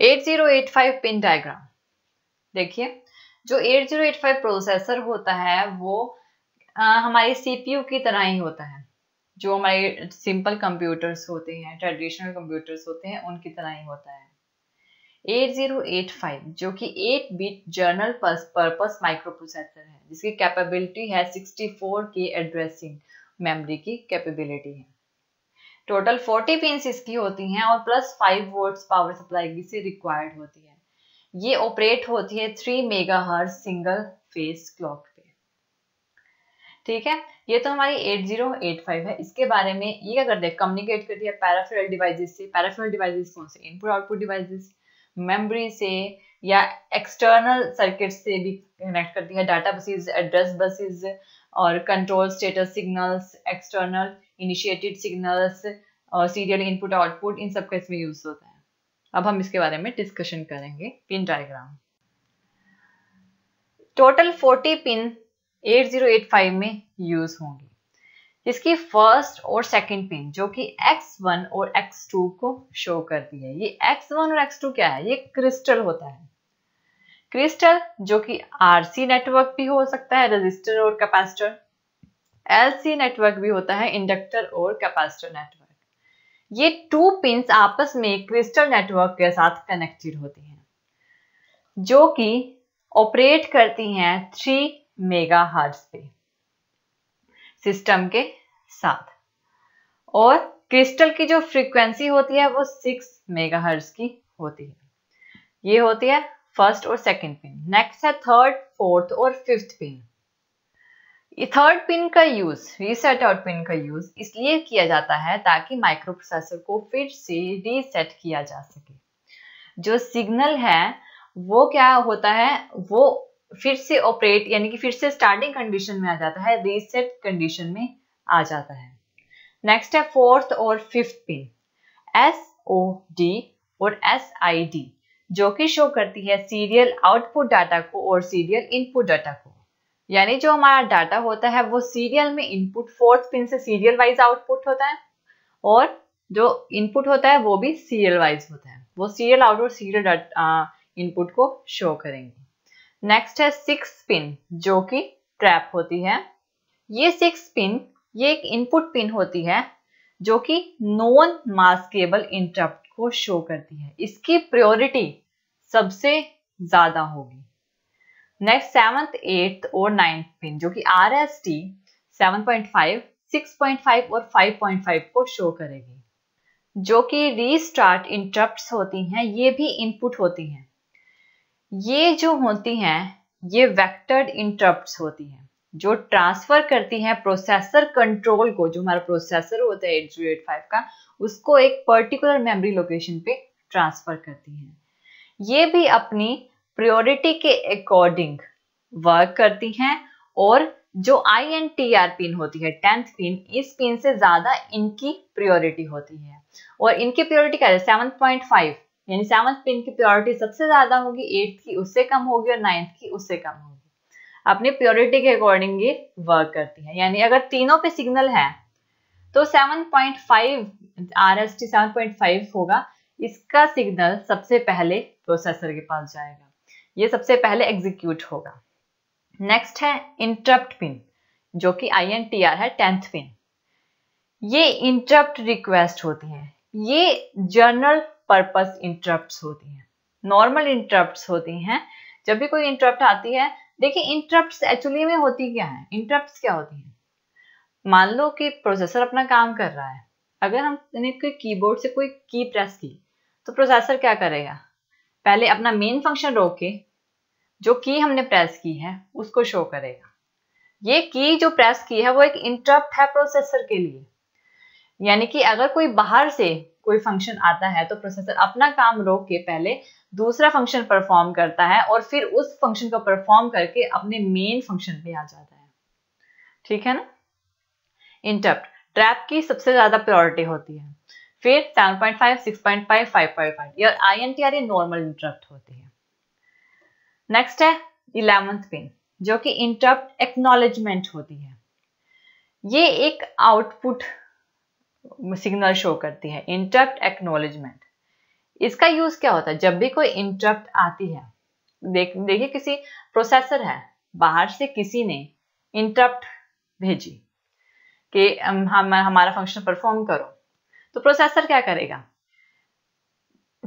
8085 pin diagram देखिए जो 8085 processor होता है वो आ, हमारे सीपीयू की तरह ही होता है जो हमारे सिंपल कंप्यूटर्स होते हैं ट्रेडिशनल कंप्यूटर्स होते हैं उनकी तरह ही होता है 8085 जो कि 8 bit general purpose micro processor है जिसकी कैपेबिलिटी है 64 के एड्रेसिंग मेमोरी की कैपेबिलिटी है टोटल 40 पिंस इसकी होती हैं और प्लस 5 वोट्स पावर सप्लाई की से रिक्वायर्ड होती है ये ऑपरेट होती है 3 megahertz single phase clock पे ठीक है ये तो हमारी 8085 है इसके बारे में ये क्या करते हैं कम्युनिकेट करती है पैराफेरल डिवाइसेस से पैराफेरल डिवाइसेस कौन से इनपुट आउटपुट डिवाइसेस मेमोरी से या एक्सटर्नल सर्किट से भी कनेक्ट करती है डाटा बसेस एड्रेस बसेस और control status signals external initiated signals और सीरियल इनपुट आउटपुट इन सब का इसमें यूज होता है अब हम इसके बारे में डिस्कशन करेंगे पिन डायग्राम टोटल 40 पिन 8085 में यूज होंगे इसकी फर्स्ट और सेकंड पिन जो कि X1 और X2 को शो करती है ये X1 और X2 क्या है ये क्रिस्टल होता है क्रिस्टल जो कि आरसी नेटवर्क भी हो सकता है रेजिस्टर और कैपेसिटर एलसी नेटवर्क भी होता है इंडक्टर और कैपेसिटर नेटवर्क ये टू पिंस आपस में क्रिस्टल नेटवर्क के साथ कनेक्टेड होती हैं जो कि ऑपरेट करती हैं थ्री मेगा हार्ट पे सिस्टम के साथ और क्रिस्टल की जो फ्रीक्वेंसी होती है वो सिक्स मेगा हर्ट्स की होती है ये होती है फर्स्ट और सेकंड पिन नेक्स्ट है थर्ड फोर्थ और फिफ्थ पिन थर्ड पिन का यूज रीसेट आउट पिन का यूज इसलिए किया जाता है ताकि माइक्रो प्रोसेसर को फिर से रीसेट किया जा सके जो सिग्नल है वो क्या होता है वो फिर से ऑपरेट यानी कि फिर से स्टार्टिंग कंडीशन में आ जाता है रीसेट कंडीशन में आ जाता है नेक्स्ट है फोर्थ और fifth pin S O D और एस आई डी जो कि शो करती है सीरियल आउटपुट डाटा को और सीरियल इनपुट डाटा को यानी जो हमारा डाटा होता है वो सीरियल में इनपुट फोर्थ पिन से सीरियल वाइज आउटपुट होता है और जो इनपुट होता है वो भी सीरियल वाइज होता है वो सीरियल आउट और सीरियल इनपुट को शो करेंगे नेक्स्ट है सिक्स पिन जो कि ट्रैप होती है ये सिक्स पिन ये एक इनपुट पिन होती है जो कि नॉन मास्केबल इंटरप्ट को शो करती है इसकी प्रायोरिटी सबसे ज्यादा होगी नेक्स्ट सेवंथ एट्थ और नाइन्थ पिन जो कि R S T seven point five six point five और फाइव पॉइंट फाइव को शो करेगी जो कि रीस्टार्ट इंटरप्ट होती हैं ये भी इनपुट होती हैं ये जो होती हैं ये वेक्टर्ड इंटरप्ट होती हैं जो ट्रांसफर करती हैं प्रोसेसर कंट्रोल को जो हमारा प्रोसेसर होता है एट जीरो एट फाइव का उसको एक पर्टिकुलर मेमोरी लोकेशन पे ट्रांसफर करती हैं ये भी अपनी प्रायोरिटी के अकॉर्डिंग वर्क करती हैं और जो I N T R pin होती है टेंथ पिन इस पिन से ज्यादा इनकी प्रियोरिटी होती है और इनकी प्रायोरिटी क्या है सेवन पॉइंट फाइव यानी सेवन्थ पिन की प्योरिटी सबसे ज्यादा होगी एट्थ की उससे कम होगी और नाइन्थ की उससे कम होगी अपनी प्योरिटी के अकॉर्डिंग ये वर्क करती है यानी अगर तीनों पे सिग्नल है तो seven point five R S T seven point five होगा इसका सिग्नल सबसे पहले प्रोसेसर के पास जाएगा ये सबसे पहले एग्जीक्यूट होगा नेक्स्ट है इंटरप्ट पिन जो कि आई एन टी आर है टेंथ पिन ये इंटरप्ट रिक्वेस्ट होती है ये जर्नल पर्पस इंटरप्ट होती है नॉर्मल इंटरप्ट होती हैं जब भी कोई इंटरप्ट आती है देखिए इंटरप्ट एक्चुअली में होती क्या है इंटरप्ट क्या होती है मान लो कि प्रोसेसर अपना काम कर रहा है अगर हमने कोई कीबोर्ड से कोई की प्रेस की तो प्रोसेसर क्या करेगा पहले अपना मेन फंक्शन रोक के जो की हमने प्रेस की है उसको शो करेगा ये की जो प्रेस की है वो एक इंटरप्ट है प्रोसेसर के लिए यानी कि अगर कोई बाहर से कोई फंक्शन आता है तो प्रोसेसर अपना काम रोक के पहले दूसरा फंक्शन परफॉर्म करता है और फिर उस फंक्शन को परफॉर्म करके अपने मेन फंक्शन पे आ जाता है ठीक है ना इंटरप्ट ट्रैप की सबसे ज्यादा प्योरिटी होती है फिर 7.5, 6.5, 5.5 यार आईएनटीआर ये नॉर्मल इंटरप्ट होती है नेक्स्ट है इलेवंथ पिन जो कि इंटरप्ट एक्नोलेजमेंट होती है ये एक आउटपुट सिग्नल शो करती है इंटरप्ट एक्नोलेजमेंट इसका यूज क्या होता है जब भी कोई इंटरप्ट आती है देख देखिए किसी प्रोसेसर है बाहर से किसी ने इंटरप्ट भेजी कि हम हमारा फंक्शन परफॉर्म करो तो प्रोसेसर क्या करेगा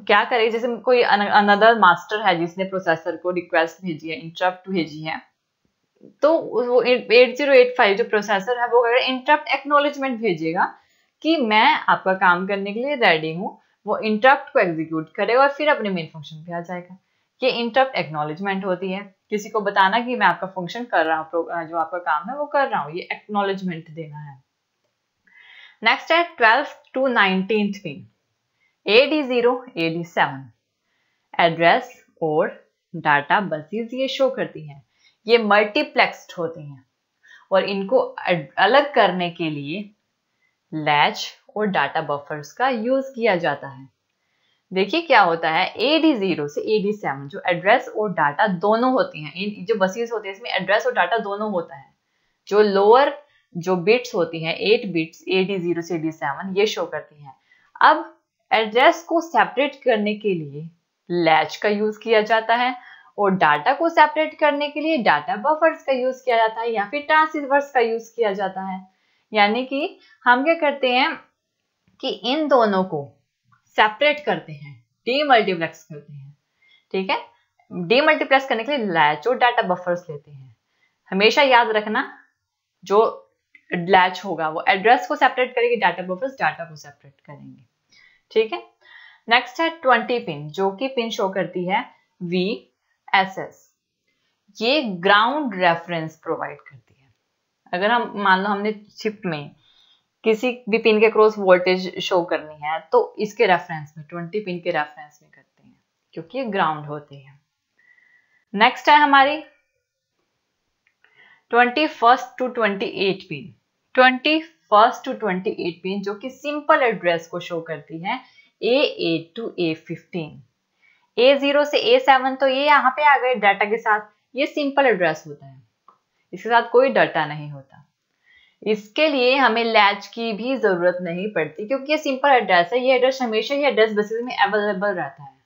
क्या करेगा जैसे कोई अनदर मास्टर है जिसने प्रोसेसर को रिक्वेस्ट भेजी है इंटरप्ट भेजी है तो वो 8085 जो प्रोसेसर है वो अगर इंटरप्ट एक्नोलेजमेंट भेजेगा कि मैं आपका काम करने के लिए रेडी हूँ वो इंटरप्ट को एग्जीक्यूट करेगा और फिर अपने मेन फंक्शन पे आ जाएगा ये इंटरप्ट एक्नोलेजमेंट होती है किसी को बताना कि मैं आपका फंक्शन कर रहा हूँ जो आपका काम है वो कर रहा हूँ ये एक्नोलेजमेंट देना है नेक्स्ट है ट्वेल्थ टू नाइनटीन में A D zero A D seven address और डाटा बसेस ये शो करती हैं ये मल्टीप्लेक्स्ड होती हैं और इनको अलग करने के लिए लैच और डाटा बफर्स का यूज किया जाता है देखिए क्या होता है ए डी जीरो से ए डी सेवन जो एड्रेस और डाटा दोनों होती हैं इन जो बसेस होते हैं इसमें एड्रेस और डाटा दोनों होता है जो लोअर जो बिट्स होती हैं eight bits A D zero से डी सेवन ये शो करती हैं अब एड्रेस को सेपरेट करने के लिए लैच का यूज किया जाता है और डाटा को सेपरेट करने के लिए डाटा बफर्स का यूज किया जाता है या फिर ट्रांसिवर्स का यूज किया जाता है यानी कि हम क्या करते हैं कि इन दोनों को सेपरेट करते हैं डी मल्टीप्लेक्स करते हैं ठीक है डी मल्टीप्लेक्स करने के लिए लैच और डाटा बफर्स लेते हैं हमेशा याद रखना जो लैच होगा वो एड्रेस को सेपरेट करेंगे डाटा बफर डाटा को सेपरेट करेंगे ठीक है नेक्स्ट है ट्वेंटी पिन जो कि पिन शो करती है वी एस एस ये ग्राउंड रेफरेंस प्रोवाइड करती है अगर हम मान लो हमने चिप में किसी भी पिन के क्रॉस वोल्टेज शो करनी है तो इसके रेफरेंस में ट्वेंटी पिन के रेफरेंस में करते हैं क्योंकि ये ग्राउंड होते हैं नेक्स्ट है हमारी twenty first to twenty eight pin twenty first to twenty eight pin जो कि सिंपल एड्रेस को शो करती है A eight to A fifteen A zero से ए सेवन तो ये यहाँ पे आ गए डाटा के साथ ये सिंपल एड्रेस होता है इसके साथ कोई डाटा नहीं होता इसके लिए हमें लैच की भी जरूरत नहीं पड़ती क्योंकि ये सिंपल एड्रेस है ये एड्रेस हमेशा ही एड्रेस बेसिस में अवेलेबल रहता है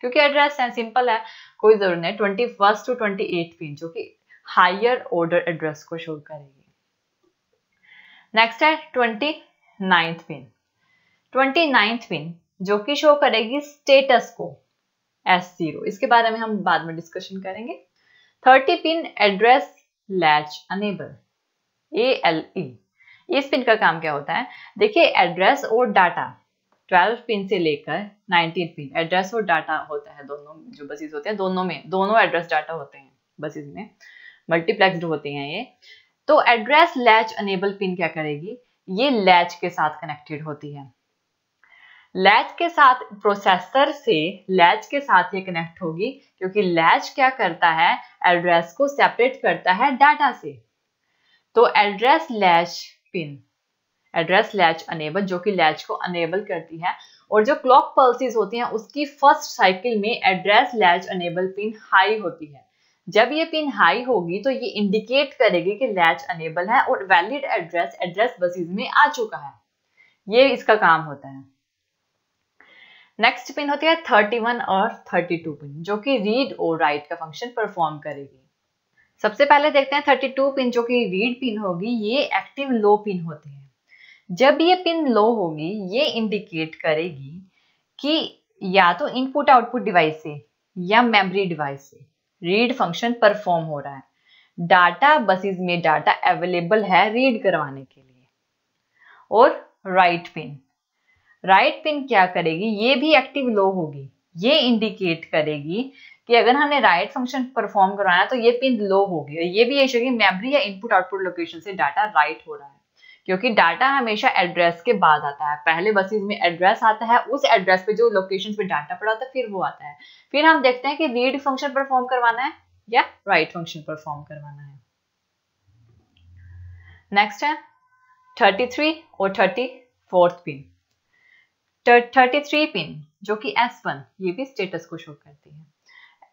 क्योंकि एड्रेस है सिंपल है कोई जरूरत नहीं twenty first to twenty eight pin जो कि हायर ऑर्डर एड्रेस को शो करेगी नेक्स्ट है twenty ninth pin twenty ninth pin जो कि शो करेगी स्टेटस को एस जीरो इसके बारे में हम बाद में डिस्कशन करेंगे thirty pin address latch enable A L E इस पिन का काम क्या होता है देखिए एड्रेस और डाटा 12 पिन से लेकर 19 पिन एड्रेस और डाटा होता है दोनों जो बसेस होते हैं दोनों में दोनों एड्रेस डाटा होते हैं बसेस में मल्टीप्लेक्सड होते हैं ये तो एड्रेस लैच अनेबल पिन क्या करेगी ये लैच के साथ कनेक्टेड होती है लैच के साथ प्रोसेसर से लैच के साथ ये कनेक्ट होगी क्योंकि लैच क्या करता है एड्रेस को सेपरेट करता है डाटा से तो address latch pin address latch enable जो कि लैच को अनेबल करती है और जो क्लॉक पल्सिस होती हैं उसकी फर्स्ट साइकिल में address latch enable pin high होती है जब ये पिन हाई होगी तो ये इंडिकेट करेगी कि लैच अनेबल है और वैलिड एड्रेस एड्रेस बसेस में आ चुका है ये इसका काम होता है नेक्स्ट पिन होती है 31 और 32 पिन जो कि रीड और राइट का फंक्शन परफॉर्म करेगी सबसे पहले देखते हैं 32 पिन जो कि रीड पिन होगी ये एक्टिव लो पिन होती है जब ये पिन लो होगी ये इंडिकेट करेगी कि या तो इनपुट आउटपुट डिवाइस से या मेमोरी डिवाइस से रीड फंक्शन परफॉर्म हो रहा है डाटा बसेस में डाटा अवेलेबल है रीड करवाने के लिए और राइट पिन राइट पिन क्या करेगी ये भी एक्टिव लो होगी ये इंडिकेट करेगी कि अगर हमने राइट फंक्शन परफॉर्म करवाना तो ये पिन लो होगी और ये भी ये मेमोरी या इनपुट आउटपुट लोकेशन से डाटा राइट हो रहा है क्योंकि डाटा हमेशा एड्रेस के बाद आता है पहले बसेज में एड्रेस आता है उस एड्रेस पे जो लोकेशन पे डाटा पड़ा होता है फिर वो आता है फिर हम देखते हैं कि रीड फंक्शन परफॉर्म करवाना है या राइट फंक्शन परफॉर्म करवाना है नेक्स्ट है 33 और 34 पिन 33 पिन जो कि S1 ये भी स्टेटस को शो करती है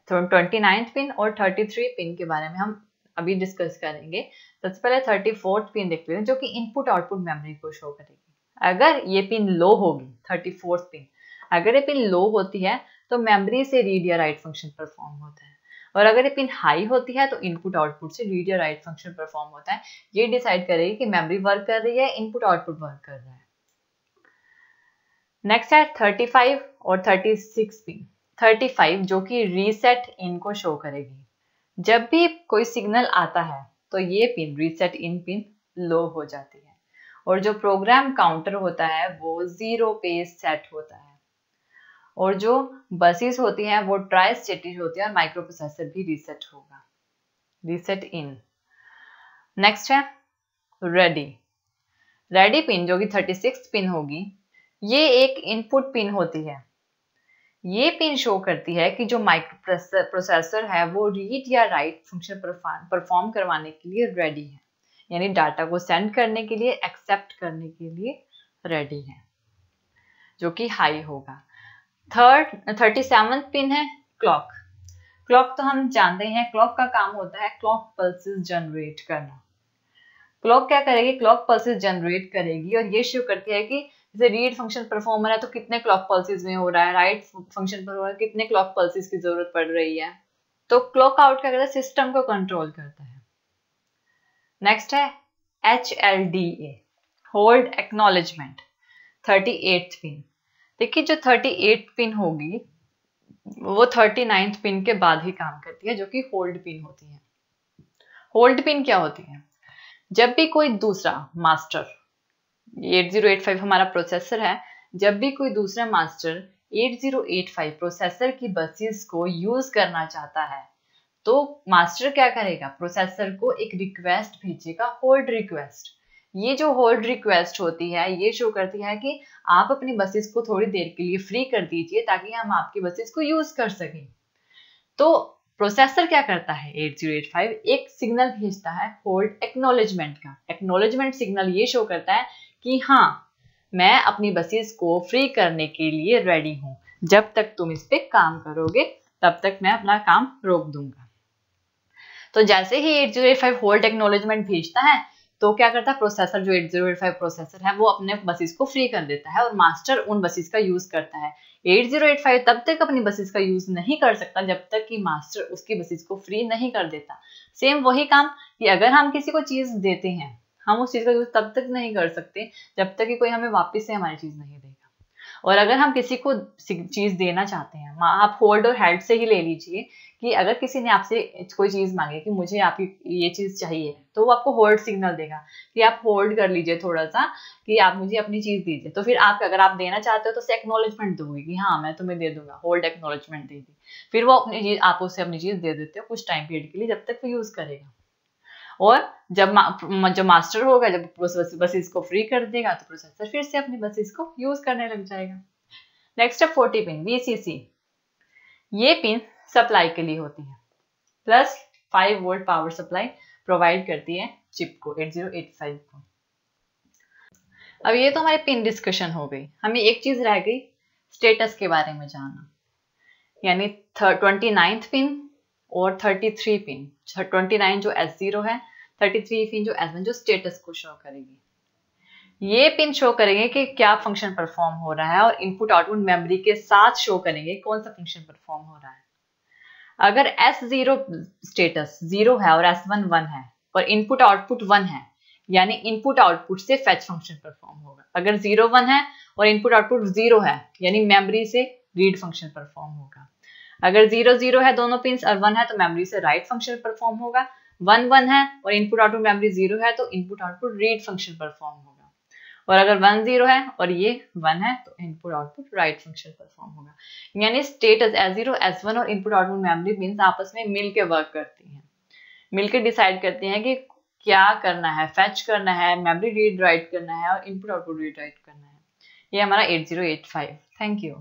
तो 29 पिन और 33 पिन के बारे में हम अभी डिस्कस करेंगे सबसे पहले थर्टी फोर्थ पिन देखते हैं जो कि इनपुट आउटपुट मेमोरी को शो करेगी अगर ये पिन लो होगी थर्टी फोर्थ पिन अगर ये पिन लो होती है तो मेमोरी से रीड या राइट फंक्शन परफॉर्म होता है और अगर ये पिन हाई होती है तो इनपुट आउटपुट से रीड या राइट फंक्शन परफॉर्म होता है ये डिसाइड करेगी कि मेमोरी वर्क कर रही है इनपुट आउटपुट वर्क कर रहा है नेक्स्ट है 35 और 36 पिन 35 जो कि रीसेट इन को शो करेगी जब भी कोई सिग्नल आता है तो ये pin reset in pin low हो जाती है और जो प्रोग्राम काउंटर होता है वो जीरो पे सेट होता है और जो बसेस होती हैं वो ट्राई स्टेटिज होती है और माइक्रो प्रोसेसर भी रीसेट होगा रीसेट इन नेक्स्ट है रेडी रेडी पिन जो कि थर्टी सिक्स पिन होगी ये एक इनपुट पिन होती है ये पिन शो करती है कि जो माइक्रो प्रोसेसर है वो रीड या राइट फंक्शन परफॉर्म करवाने के लिए रेडी है यानी डाटा को सेंड करने के लिए एक्सेप्ट करने के लिए रेडी है जो कि हाई होगा थर्ड थर्टी सेवन पिन है क्लॉक क्लॉक तो हम जानते हैं क्लॉक का काम होता है क्लॉक पल्सेस जनरेट करना क्लॉक क्या करेगी क्लॉक पल्सेस जनरेट करेगी और ये शो करती है कि जैसे रीड फंक्शन परफॉर्मर है तो कितने क्लॉक पल्सेस में हो रहा है राइट फंक्शन परफॉर्मर कितने क्लॉक पल्सेस की जरूरत पड़ रही है तो क्लॉक आउट क्या करता है सिस्टम को कंट्रोल करता है नेक्स्ट है H L D A hold acknowledgement thirty eight pin देखिए जो थर्टी एट पिन होगी वो थर्टी नाइन्थ पिन के बाद ही काम करती है जो कि होल्ड पिन होती है होल्ड पिन क्या होती है जब भी कोई दूसरा मास्टर 8085 हमारा प्रोसेसर है जब भी कोई दूसरा मास्टर 8085 प्रोसेसर की बसेस को यूज करना चाहता है तो मास्टर क्या करेगा प्रोसेसर को एक रिक्वेस्ट भेजेगा होल्ड रिक्वेस्ट ये जो होल्ड रिक्वेस्ट होती है ये शो करती है कि आप अपनी बसेस को थोड़ी देर के लिए फ्री कर दीजिए ताकि हम आपकी बसेस को यूज कर सकें तो प्रोसेसर क्या करता है 8085 एक सिग्नल भेजता है होल्ड एक्नोलेजमेंट का एक्नोलेजमेंट सिग्नल ये शो करता है कि हाँ मैं अपनी बसेस को फ्री करने के लिए रेडी हूँ जब तक तुम इस पर काम करोगे तब तक मैं अपना काम रोक दूंगा तो जैसे ही 8085 होल्ड एक्नोलेजमेंट भेजता है तो क्या करता है प्रोसेसर जो 8085 प्रोसेसर है वो अपने बसेस को फ्री कर देता है और मास्टर उन बसेस का यूज करता है 8085 तब तक अपनी बसेस का यूज नहीं कर सकता जब तक कि मास्टर उसकी बसेस को फ्री नहीं कर देता सेम वही काम कि अगर हम किसी को चीज देते हैं हम उस चीज़ का यूज़ तब तक नहीं कर सकते जब तक कि कोई हमें वापस से हमारी चीज़ नहीं देगा और अगर हम किसी को चीज़ देना चाहते हैं आप होल्ड और हेल्ड से ही ले लीजिए कि अगर किसी ने आपसे कोई चीज़ मांगे कि मुझे आपकी ये चीज़ चाहिए तो वो आपको होल्ड सिग्नल देगा कि आप होल्ड कर लीजिए थोड़ा सा कि आप मुझे अपनी चीज़ दीजिए तो फिर आप अगर आप देना चाहते हो तो उसे एक्नोलेजमेंट दोगे कि हाँ मैं तुम्हें दे दूंगा होल्ड एक्नोलेजमेंट देगी फिर वो अपनी चीज़ आप उसे अपनी चीज़ दे देते हो कुछ टाइम पीरियड के लिए जब तक वो यूज़ करेगा और जब मा, जब मास्टर होगा जब बसेस को फ्री कर देगा तो प्रोसेसर फिर से अपनी बसेस को यूज करने लग जाएगा नेक्स्ट है फोर्टी पिन वीसीसी ये पिन सप्लाई के लिए होती है plus five volt power supply provide करती है चिप को 8085 को अब ये तो हमारे पिन डिस्कशन हो गई हमें एक चीज रह गई स्टेटस के बारे में जानना यानी ट्वेंटी नाइन्थ पिन और 33 पिन 29 जो एस जीरो है 33 पिन जो एस वन जो स्टेटस को शो करेगी ये पिन शो करेंगे कि क्या फंक्शन परफॉर्म हो रहा है और इनपुट आउटपुट मेमोरी के साथ शो करेंगे कौन सा फंक्शन परफॉर्म हो रहा है अगर एस जीरो स्टेटस जीरो है और एस वन वन है और इनपुट आउटपुट वन है यानी इनपुट आउटपुट से फेच फंक्शन परफॉर्म होगा अगर जीरो वन है और इनपुट आउटपुट जीरो है यानी मेमोरी से रीड फंक्शन परफॉर्म होगा अगर जीरो जीरो है दोनों पिन और वन है तो मेमोरी से राइट फंक्शन परफॉर्म होगा वन वन है और इनपुट आउटपुट मेमोरी जीरो है तो input output read function perform होगा और अगर वन जीरो है और ये वन है तो input output write function perform होगा यानी status S zero S one और इनपुट आउटपुट मेमोरी मीन्स आपस में मिलकर वर्क करती है मिलकर डिसाइड करती है कि क्या करना है फैच करना है मेमोरी रीड राइट करना है और इनपुट आउटपुट रीड राइट करना है ये हमारा eight zero eight five thank you